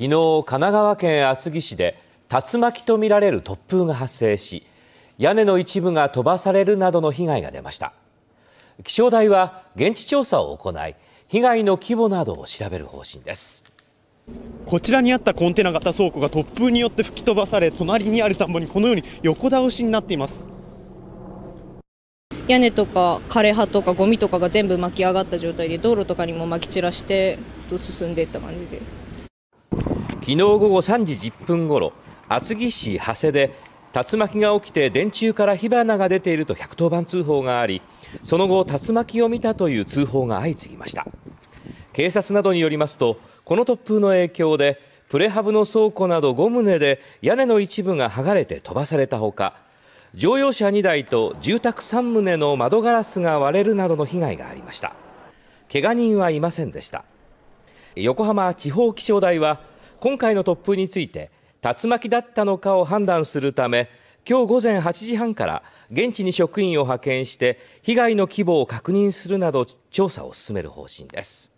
昨日神奈川県厚木市で竜巻とみられる突風が発生し屋根の一部が飛ばされるなどの被害が出ました気象台は現地調査を行い被害の規模などを調べる方針ですこちらにあったコンテナ型倉庫が突風によって吹き飛ばされ隣にある田んぼにこのように横倒しになっています屋根とか枯葉とかゴミとかが全部巻き上がった状態で道路とかにも巻き散らして進んでいった感じで昨日午後3時10分ごろ厚木市長谷で竜巻が起きて電柱から火花が出ていると110番通報がありその後竜巻を見たという通報が相次ぎました警察などによりますとこの突風の影響でプレハブの倉庫など5棟で屋根の一部が剥がれて飛ばされたほか乗用車2台と住宅3棟の窓ガラスが割れるなどの被害がありました怪我人はいませんでした横浜地方気象台は今回の突風について竜巻だったのかを判断するため今日午前8時半から現地に職員を派遣して被害の規模を確認するなど調査を進める方針です。